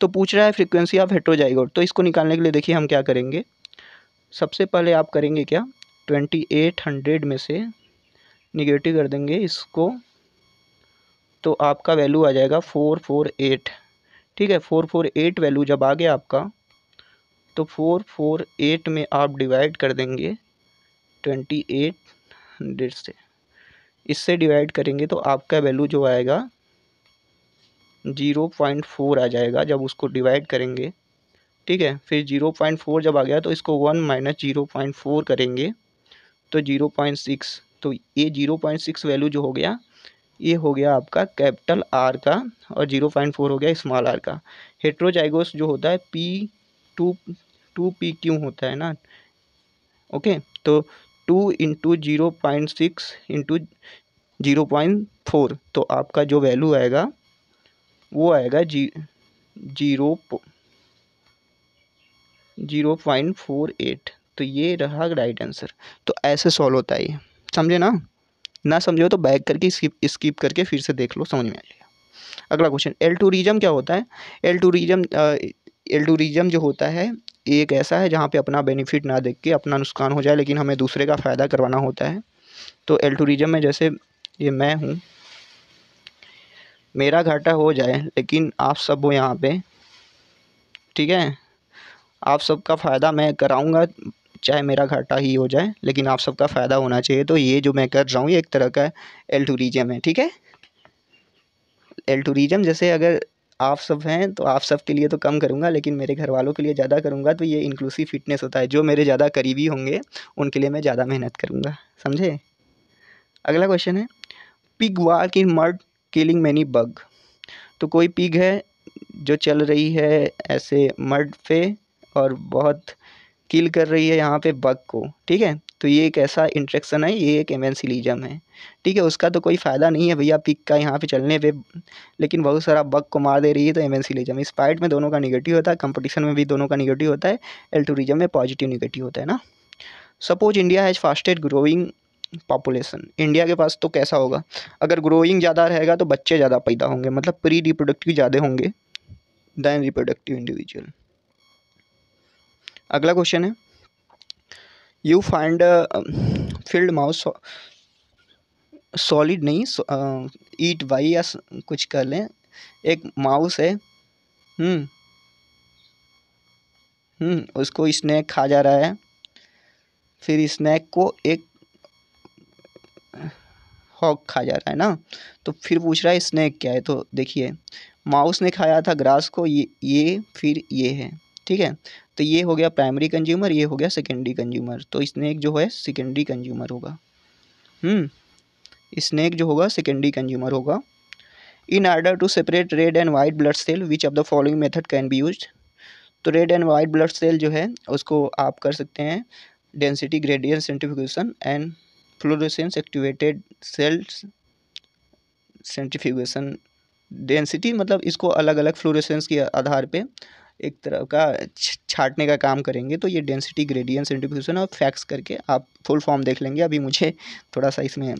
तो पूछ रहा है फ्रिक्वेंसी ऑफ हेट्रोजाइगोट तो इसको निकालने के लिए देखिए हम क्या करेंगे सबसे पहले आप करेंगे क्या ट्वेंटी एट हंड्रेड में से निगेटिव कर देंगे इसको तो आपका वैल्यू आ जाएगा फोर फोर एट ठीक है फोर फोर एट वैल्यू जब आ गया आपका तो फोर फोर एट में आप डिवाइड कर देंगे ट्वेंटी एट हंड्रेड से इससे डिवाइड करेंगे तो आपका वैल्यू जो आएगा ज़ीरो पॉइंट फोर आ जाएगा जब उसको डिवाइड करेंगे ठीक है फिर ज़ीरो पॉइंट फोर जब आ गया तो इसको one minus zero point four करेंगे तो ज़ीरो पॉइंट सिक्स तो ये ज़ीरो पॉइंट सिक्स वैल्यू जो हो गया ये हो गया आपका कैपिटल आर का और जीरो पॉइंट फोर हो गया स्मॉल आर का हेट्रोजाइगोस जो होता है P two two P Q होता है ना ओके तो two into zero point six into zero point four तो आपका जो वैल्यू आएगा वो आएगा जी zero zero point four eight तो ये रहा राइट आंसर तो ऐसे सॉल्व होता है ये समझे ना ना समझो तो बैक करके स्किप स्किप करके फिर से देख लो समझ में आ जाएगा अगला क्वेश्चन एल टूरिज्म क्या होता है एल टूरिज्म एल टूरिज्म जो होता है एक ऐसा है जहाँ पे अपना बेनिफिट ना देख के अपना नुकसान हो जाए लेकिन हमें दूसरे का फ़ायदा करवाना होता है तो एल टूरिज्म में जैसे ये मैं हूँ मेरा घाटा हो जाए लेकिन आप सब हो यहाँ पर ठीक है आप सबका फ़ायदा मैं कराऊँगा चाहे मेरा घाटा ही हो जाए लेकिन आप सबका फ़ायदा होना चाहिए तो ये जो मैं कर रहा हूँ ये एक तरह का एल टूरिज्म है ठीक है एल टूरिज्म जैसे अगर आप सब हैं तो आप सब के लिए तो कम करूँगा लेकिन मेरे घर वालों के लिए ज़्यादा करूँगा तो ये इंक्लूसिव फिटनेस होता है जो मेरे ज़्यादा करीबी होंगे उनके लिए मैं ज़्यादा मेहनत करूँगा समझे अगला क्वेश्चन है pig war in mud killing many bug तो कोई पिग है जो चल रही है ऐसे मर्ड पे और बहुत किल कर रही है यहाँ पे बग को ठीक है तो ये एक ऐसा इंट्रेक्शन है ये एक एमेंसिलिज्म है ठीक है उसका तो कोई फ़ायदा नहीं है भैया पिक का यहाँ पे चलने पे लेकिन बहुत सारा बग को मार दे रही है तो एमेंसिलिज्म इस फाइट में दोनों का निगेटिव होता है कंपटीशन में भी दोनों का निगेटिव होता है एल्टोरिजम में पॉजिटिव निगेटिव होता है ना suppose India has fastest growing population India के पास तो कैसा होगा अगर ग्रोइंग ज़्यादा रहेगा तो बच्चे ज़्यादा पैदा होंगे मतलब प्री रिप्रोडक्टिव ज़्यादा होंगे दैन रिप्रोडक्टिव इंडिविजुअल अगला क्वेश्चन है you find field mouse solid नहीं ईट वाई uh, या कुछ कर लें एक माउस है हम्म हम्म उसको स्नैक खा जा रहा है फिर स्नैक को एक हॉक खा जा रहा है ना तो फिर पूछ रहा है स्नैक क्या है तो देखिए माउस ने खाया था ग्रास को ये ये फिर ये है ठीक है तो ये हो गया प्राइमरी कंज्यूमर ये हो गया सेकेंडरी कंज्यूमर तो स्नैक जो है सेकेंडरी कंज्यूमर होगा स्नैक हम्म, जो होगा सेकेंडरी कंज्यूमर होगा in order to separate red and white blood cell which of the following method can be use तो red and white blood cell जो है उसको आप कर सकते हैं density gradient centrifugation and fluorescence activated cells centrifugation density मतलब इसको अलग अलग फ्लोरोसेंस के आधार पे एक तरह का छाटने का काम करेंगे तो ये डेंसिटी ग्रेडियंट सेंट्रीफ्यूजन और फैक्स करके आप फुल फॉर्म देख लेंगे अभी मुझे थोड़ा सा इसमें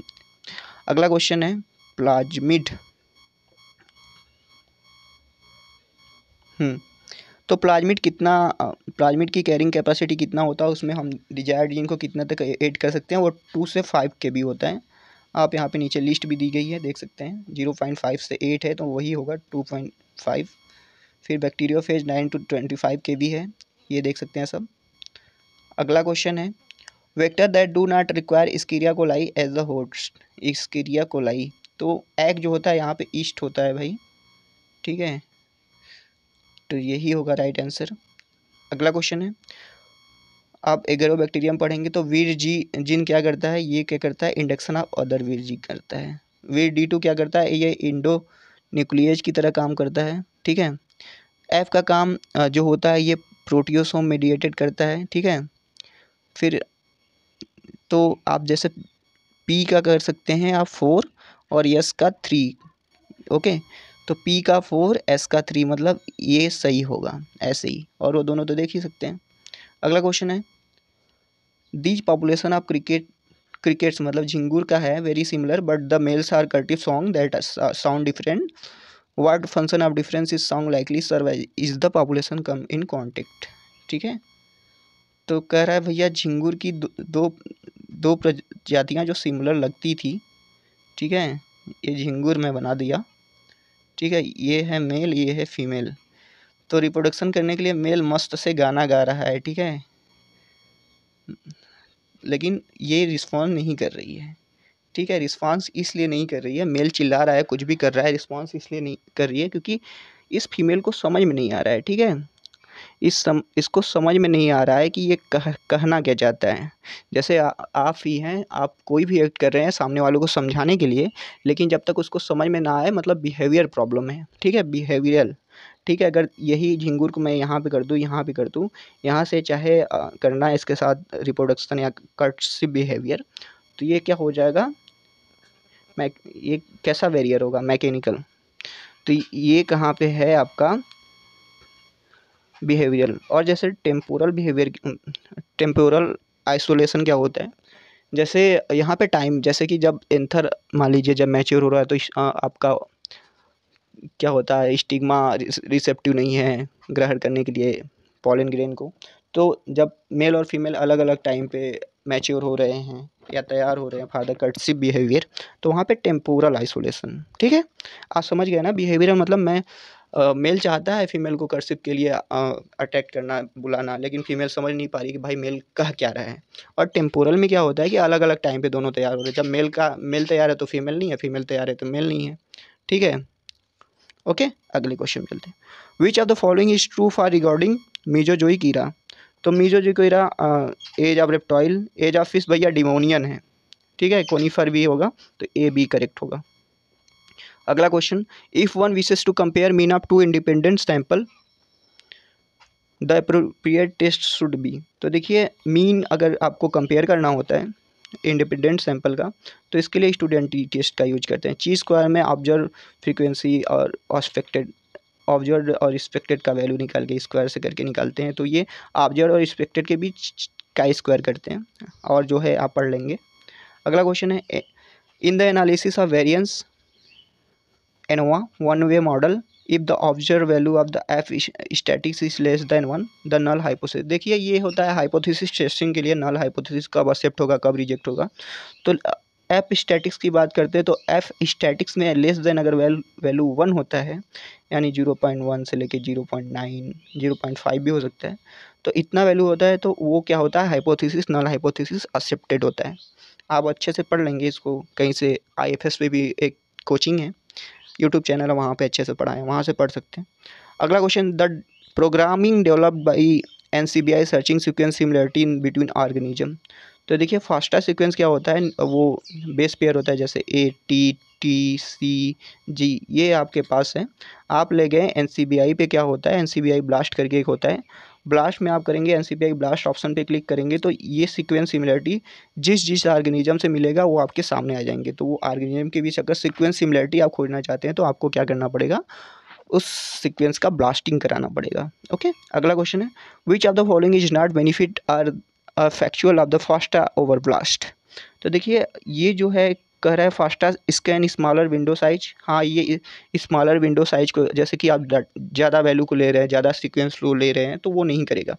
अगला क्वेश्चन है प्लाज्मिड हम्म, तो प्लाज्मिड कितना प्लाज्मिड की कैरिंग कैपेसिटी कितना होता है उसमें हम डिजायर जीन को कितना तक ऐड कर सकते हैं वो टू से फाइव के भी होता है आप यहाँ पे नीचे लिस्ट भी दी गई है देख सकते हैं जीरो पॉइंट फाइव से एट है तो वही होगा टू पॉइंट फाइव फिर bacteriophage nine two twenty five के भी है ये देख सकते हैं सब अगला क्वेश्चन है vector that do not require E coli as a host E coli तो एग जो होता है यहाँ पे ईस्ट होता है भाई ठीक है तो यही होगा राइट आंसर अगला क्वेश्चन है आप एगेरो बैक्टीरियम पढ़ेंगे तो वीर जी जिन क्या करता है ये क्या करता है इंडक्शन ऑफ अदर वीर जी करता है वीर डी टू क्या करता है ये इंडो न्यूक्लियज की तरह काम करता है ठीक है एफ़ का काम जो होता है ये प्रोटियोसोम मेडिएटेड करता है ठीक है फिर तो आप जैसे पी का कर सकते हैं आप फोर और यस का थ्री ओके तो पी का फोर एस का थ्री मतलब ये सही होगा ऐसे ही और वो दोनों तो देख ही सकते हैं अगला क्वेश्चन है these population of cricket crickets मतलब झिंगूर का है very similar but the males are courtship song that sound different what function of difference is song likely serve is the population come in contact ठीक है तो कह रहा है भैया झिंगुर की दो दो, प्रजातियाँ जो सिमिलर लगती थी ठीक है ये झिंगुर में बना दिया ठीक है ये है मेल ये है फीमेल तो रिप्रोडक्शन करने के लिए मेल मस्त से गाना गा रहा है ठीक है लेकिन ये रिस्पॉन्स नहीं कर रही है ठीक है रिस्पॉन्स इसलिए नहीं कर रही है मेल चिल्ला रहा है कुछ भी कर रहा है रिस्पॉन्स इसलिए नहीं कर रही है क्योंकि इस फीमेल को समझ में नहीं आ रहा है ठीक है इस सम इसको समझ में नहीं आ रहा है कि ये कह कहना क्या चाहता है जैसे आ, आप ही हैं आप कोई भी एक्ट कर रहे हैं सामने वालों को समझाने के लिए लेकिन जब तक उसको समझ में ना आए मतलब बिहेवियर प्रॉब्लम है ठीक है बिहेवियरल ठीक है अगर यही झिंगूर को मैं यहाँ पे कर दूँ यहाँ पे कर दूँ यहाँ से चाहे करना है इसके साथ रिप्रोडक्शन या कट्स बिहेवियर तो ये क्या हो जाएगा मैक ये कैसा वेरियर होगा मैकेनिकल तो ये कहाँ पे है आपका बिहेवियरल और जैसे टेम्पोरल बिहेवियर टेम्पोरल आइसोलेशन क्या होता है जैसे यहाँ पे टाइम जैसे कि जब एंथर मान लीजिए जब मैच्योर हो रहा है तो आपका क्या होता है स्टिग्मा रिसेप्टिव नहीं है ग्रहण करने के लिए पॉलन ग्रेन को तो जब मेल और फीमेल अलग अलग टाइम पे मैच्योर हो रहे हैं या तैयार हो रहे हैं फादर कर्टसिप बिहेवियर तो वहाँ पे टेम्पोरल आइसोलेशन ठीक है आप समझ गए ना बिहेवियर मतलब मैं मेल चाहता है फीमेल को कर्सिप के लिए अटैक करना बुलाना लेकिन फीमेल समझ नहीं पा रही कि भाई मेल कह क्या रहा है और टेम्पोरल में क्या होता है कि अलग अलग टाइम पे दोनों तैयार हो रहे हैं जब मेल का मेल तैयार है तो फीमेल नहीं है फीमेल तैयार है तो मेल नहीं है ठीक है ओके अगले क्वेश्चन चलते हैं which are the following is true for regarding zoic era तो मीजो रहा age of reptile age of fish भैया डिमोनियन है ठीक है कोनीफर भी होगा तो ए बी करेक्ट होगा अगला question if one wishes to compare mean of two independent sample the appropriate test should be तो देखिए मीन अगर आपको कंपेयर करना होता है इंडिपेंडेंट सैंपल का तो इसके लिए स्टूडेंट टेस्ट का यूज करते हैं ची स्क्वायर में ऑब्जर्व फ्रीक्वेंसी और ऑस्पेक्टेड ऑब्जर्व और एक्सपेक्टेड का वैल्यू निकाल के स्क्वायर से करके निकालते हैं तो ये ऑब्जर्व और एक्सपेक्टेड के बीच का स्क्वायर करते हैं और जो है आप पढ़ लेंगे अगला क्वेश्चन है in the analysis of variance ANOVA one way model if the observe value of the F statistics is less than one the null hypothesis देखिए ये होता है हाइपोथेसिस टेस्टिंग के लिए नल हाइपोथेसिस कब एक्सेप्ट होगा कब रिजेक्ट होगा तो एफ़ स्टैटिक्स की बात करते हैं तो एफ स्टैटिक्स में लेस देन अगर वैल वैल्यू वन होता है यानी जीरो पॉइंट वन से लेके zero point nine zero point five भी हो सकता है तो इतना वैल्यू होता है तो वो क्या होता है हाइपोथेसिस नॉन हाइपोथेसिस एक्सेप्टेड होता है आप अच्छे से पढ़ लेंगे इसको कहीं से आई एफ एस पे भी एक कोचिंग है यूट्यूब चैनल है वहाँ पर अच्छे से पढ़ाएँ वहाँ से पढ़ सकते हैं अगला question the programming developed by N C B I searching sequence similarity in between organism तो देखिए फास्टा सीक्वेंस क्या होता है वो बेस पेयर होता है जैसे ए टी टी सी जी ये आपके पास है आप ले गए एन पे क्या होता है एन ब्लास्ट करके एक होता है ब्लास्ट में आप करेंगे एन ब्लास्ट ऑप्शन पे क्लिक करेंगे तो ये सीक्वेंस सिमिलरिटी जिस जिस आर्गेनिज्म से मिलेगा वो आपके सामने आ जाएंगे तो वो आर्गेनिज्म के बीच अगर सीक्वेंस सिमिलरिटी आप खोजना चाहते हैं तो आपको क्या करना पड़ेगा उस सीक्वेंस का ब्लास्टिंग कराना पड़ेगा ओके अगला क्वेश्चन है which of the following is not benefit or factual of the FASTA over BLAST तो देखिए ये जो है कह रहा है FASTA scan smaller window size हाँ ये स्मॉलर विंडो साइज को जैसे कि आप ज़्यादा वैल्यू को ले रहे हैं ज़्यादा सिक्वेंस लो ले रहे हैं तो वो नहीं करेगा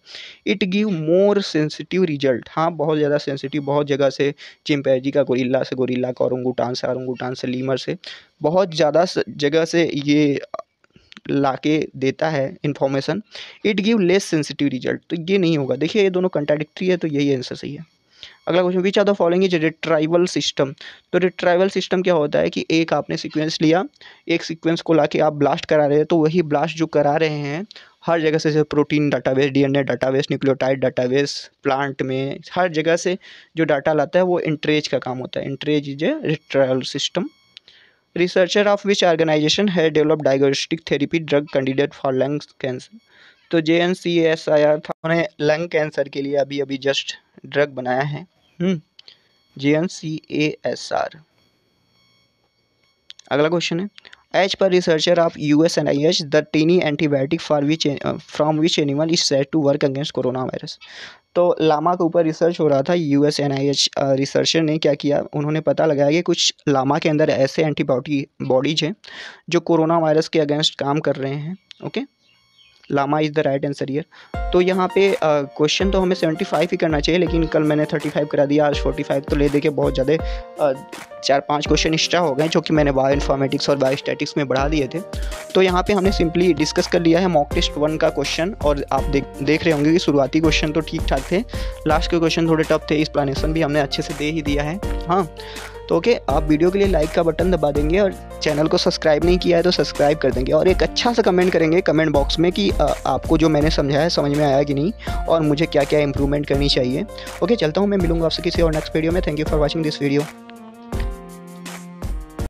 it give more sensitive result हाँ बहुत ज़्यादा सेंसिटिव बहुत जगह से चिमपैजी का गोरिल्ला से गोरिल्ला का औरंगूटान से औरंगूटान से लीमर से बहुत ज़्यादा जगह से ये ला के देता है information it give less sensitive result तो ये नहीं होगा देखिए ये दोनों कंट्राडिक्ट्री है तो यही आंसर सही है अगला question which are the following is retrieval system तो रिट्राइवल सिस्टम क्या होता है कि एक आपने सिक्वेंस लिया एक सिक्वेंस को ला के आप ब्लास्ट करा रहे हैं तो वही ब्लास्ट जो करा रहे हैं हर जगह से जैसे protein database DNA database nucleotide database plant में हर जगह से जो डाटा लाता है वो इंट्रेज का काम होता है Entrez is a retrieval system researcher of which organisation है develop diagnostic therapy drug candidate for lung cancer तो J N C S I R था उन्होंने लंग कैंसर के लिए अभी अभी जस्ट ड्रग बनाया है J N C A S R अगला क्वेश्चन है as per researcher of U S N I H the tiny antibiotic for which from which animal is set to work against corona virus तो llama के ऊपर रिसर्च हो रहा था U S N I H researcher ने क्या किया उन्होंने पता लगाया कि कुछ लामा के अंदर ऐसे एंटीबायोटी बॉडीज हैं जो कोरोना वायरस के अगेंस्ट काम कर रहे हैं okay okay? Llama is the right answer here तो यहाँ पे क्वेश्चन तो हमें 75 ही करना चाहिए लेकिन कल मैंने 35 करा दिया आज 45 तो ले देखे बहुत ज़्यादा चार पांच क्वेश्चन एक्स्ट्रा हो गए जो कि मैंने बायो इन्फॉर्मेटिक्स और बायो स्टैटिक्स में बढ़ा दिए थे तो यहाँ पे हमने सिंपली डिस्कस कर लिया है मॉक टेस्ट वन का क्वेश्चन और आप देख देख रहे होंगे कि शुरुआती क्वेश्चन तो ठीक ठाक थे लास्ट के क्वेश्चन थोड़े टफ थे एक्सप्लानेशन भी हमने अच्छे से दे ही दिया है हाँ तो ओके आप वीडियो के लिए लाइक का बटन दबा देंगे और चैनल को सब्सक्राइब नहीं किया है तो सब्सक्राइब कर देंगे और एक अच्छा सा कमेंट करेंगे कमेंट बॉक्स में कि आपको जो मैंने समझाया समझ में आया कि नहीं और मुझे क्या क्या इंप्रूवमेंट करनी चाहिए ओके चलता हूँ मैं मिलूंगा आपसे किसी और नेक्स्ट वीडियो में thank you for watching this video